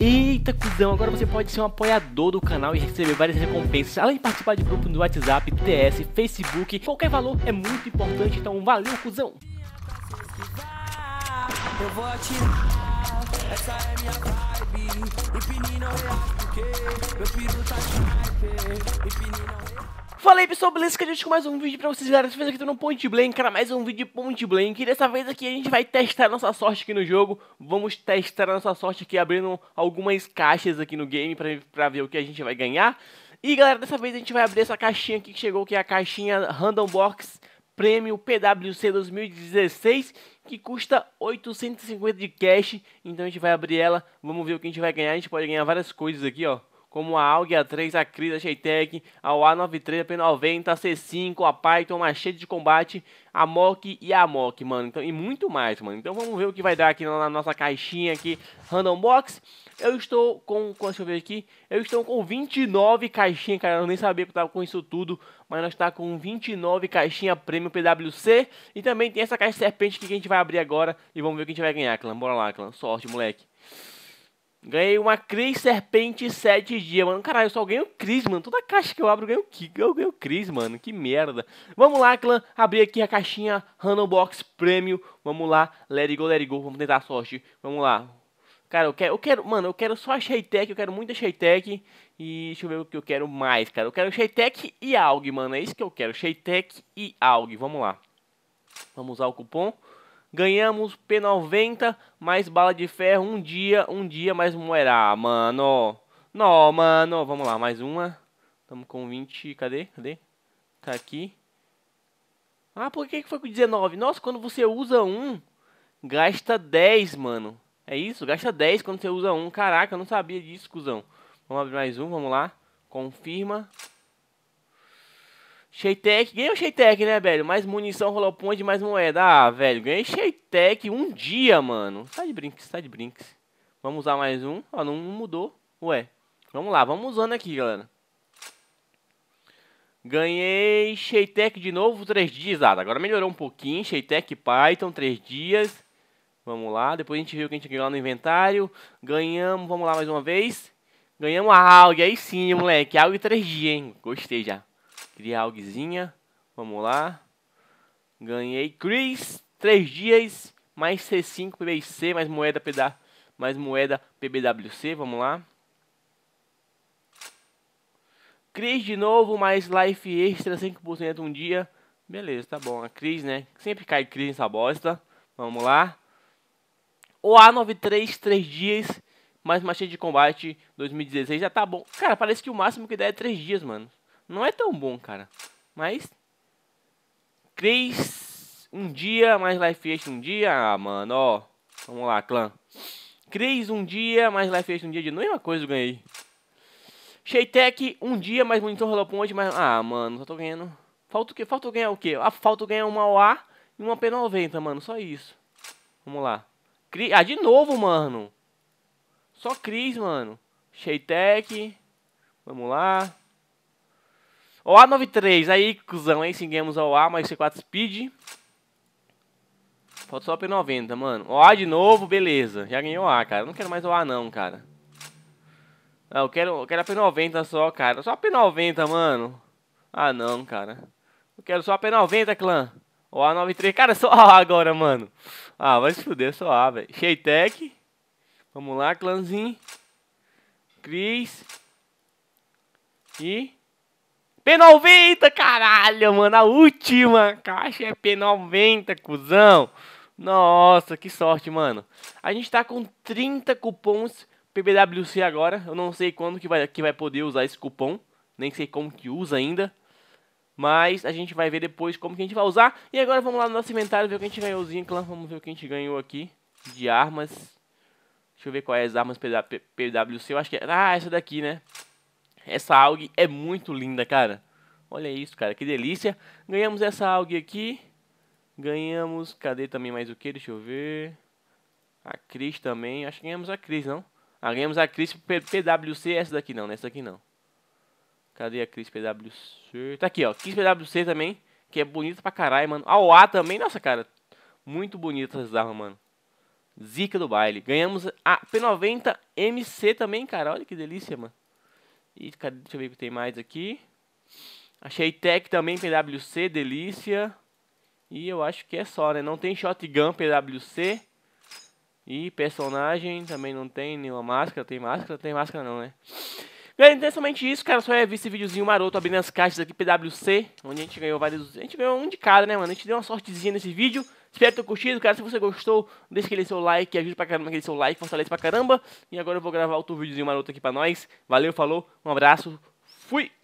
Eita cuzão, agora você pode ser um apoiador do canal e receber várias recompensas, além de participar de grupos no WhatsApp, TS, Facebook, qualquer valor é muito importante, então valeu cuzão! Fala aí pessoal, beleza? Que a gente com mais um vídeo pra vocês, galera. Dessa vez aqui tô no Point Blank, cara, mais um vídeo de Point Blank. E dessa vez aqui a gente vai testar a nossa sorte aqui no jogo. Vamos testar a nossa sorte aqui, abrindo algumas caixas aqui no game pra, pra ver o que a gente vai ganhar. E galera, dessa vez a gente vai abrir essa caixinha aqui que chegou, que é a caixinha Random Box Prêmio PWC 2016, que custa 850 de cash. Então a gente vai abrir ela, vamos ver o que a gente vai ganhar. A gente pode ganhar várias coisas aqui, ó como a AUG A3, a Cris, a Sheitec, a A93, a P90, a C5, a Python, a Shade de Combate, a Mock e a Mock, mano. Então, e muito mais, mano. Então vamos ver o que vai dar aqui na nossa caixinha aqui, Random Box. Eu estou com, deixa eu ver aqui, eu estou com 29 caixinhas, cara, eu nem sabia que eu tava com isso tudo, mas nós está com 29 caixinha Premium PWC e também tem essa caixa serpente que a gente vai abrir agora e vamos ver o que a gente vai ganhar, clã. Bora lá, clã. Sorte, moleque. Ganhei uma Cris Serpente 7 dias, mano. Caralho, eu só ganho Cris, mano. Toda caixa que eu abro eu ganho, eu ganho Cris, mano. Que merda. Vamos lá, clã. Abri aqui a caixinha Random Box Premium. Vamos lá. Let it go, let it go. Vamos tentar a sorte. Vamos lá. Cara, eu quero, eu quero, mano, eu quero só a Sheitec, eu quero muita Sheitec. E deixa eu ver o que eu quero mais, cara. Eu quero Sheitec e Aug, mano. É isso que eu quero. Sheitec e Aug. Vamos lá. Vamos usar o cupom. Ganhamos P90, mais bala de ferro, um dia, um dia, mais moerá, ah, mano. Não, mano, vamos lá, mais uma. Tamo com 20, cadê? Cadê? Tá aqui. Ah, por que foi com 19? Nossa, quando você usa um, gasta 10, mano. É isso, gasta 10 quando você usa um. Caraca, eu não sabia disso, cuzão. Vamos abrir mais um, vamos lá. Confirma. Sheitec, ganhei o Sheitec, né, velho? Mais munição, rolou ponte, mais moeda. Ah, velho, ganhei Sheitec um dia, mano. Sai tá de brinks, sai tá de brinks. Vamos usar mais um. Ó, não mudou. Ué. Vamos lá, vamos usando aqui, galera. Ganhei Sheitec de novo, três dias. Ah, agora melhorou um pouquinho. Sheitec Python, três dias. Vamos lá, depois a gente viu o que a gente ganhou lá no inventário. Ganhamos, vamos lá mais uma vez. Ganhamos a AUG, aí sim, moleque. AUG 3 dias, hein? Gostei já. Criar alguzinha. Vamos lá. Ganhei. Chris, 3 dias. Mais C5, PBC, mais moeda PDA, mais moeda PBWC. Vamos lá. Cris de novo, mais life extra, 5% um dia. Beleza, tá bom. A Cris, né? Sempre cai Cris nessa bosta. Vamos lá. O a 93 3 dias. Mais machete de combate 2016. Já tá bom. Cara, parece que o máximo que dá é 3 dias, mano. Não é tão bom, cara. Mas. Cris, um dia, mais Life Ace um dia. Ah, mano, ó. Vamos lá, clã. Cris, um dia, mais Life Ace um dia de novo. Mesma coisa eu ganhei. Sheitec, um dia, mais monitor Hello ponte, mais. Ah, mano, só tô ganhando. Falta o quê? Falta ganhar o quê? Ah, falta ganhar uma OA e uma P90, mano. Só isso. Vamos lá. Cri... Ah, de novo, mano. Só Cris, mano. Sheitec. Vamos lá. O a 93 aí, cuzão, hein? Seguimos ao A, mais C4 Speed. Falta só P90, mano. O A de novo, beleza. Já ganhei A, cara. Não quero mais o A, não, cara. Ah, eu quero, eu quero a P90 só, cara. Só a P90, mano. Ah, não, cara. Eu quero só a P90, clã. O a 93. Cara, é só A agora, mano. Ah, vai se fuder, é só A, velho. Sheitec. Vamos lá, clãzinho. Cris. E... P90, caralho, mano. A última caixa é P90, cuzão. Nossa, que sorte, mano. A gente tá com 30 cupons PBWC agora. Eu não sei quando que vai, que vai poder usar esse cupom. Nem sei como que usa ainda. Mas a gente vai ver depois como que a gente vai usar. E agora vamos lá no nosso inventário ver o que a gente ganhouzinho, clã. Vamos ver o que a gente ganhou aqui de armas. Deixa eu ver quais é as armas PWC. Eu acho que é... Ah, essa daqui, né? Essa AUG é muito linda, cara. Olha isso, cara, que delícia. Ganhamos essa AUG aqui. Ganhamos, cadê também mais o que? Deixa eu ver. A Cris também, acho que ganhamos a Cris, não? Ah, ganhamos a Cris PWC, essa daqui não, nessa né? daqui não. Cadê a Cris PWC? Tá aqui, ó, Cris PWC também, que é bonita pra caralho, mano. A OA também, nossa, cara, muito bonita essas armas, mano. Zica do baile. Ganhamos a P90 MC também, cara, olha que delícia, mano. E cadê, deixa eu ver o que tem mais aqui. Achei Tech também, PWC, delícia. E eu acho que é só, né? Não tem Shotgun PWC. E personagem também não tem nenhuma máscara. Tem máscara? Tem máscara não, né? Galera, então é somente isso, cara. Só é ver esse videozinho maroto abrindo as caixas aqui PWC. Onde a gente ganhou vários... A gente ganhou um de cada, né, mano? A gente deu uma sortezinha nesse vídeo. Espero que tenha curtido, cara. Se você gostou, deixa aquele seu like, ajuda pra caramba aquele seu like, fortalece pra caramba. E agora eu vou gravar outro videozinho maroto aqui pra nós. Valeu, falou, um abraço, fui!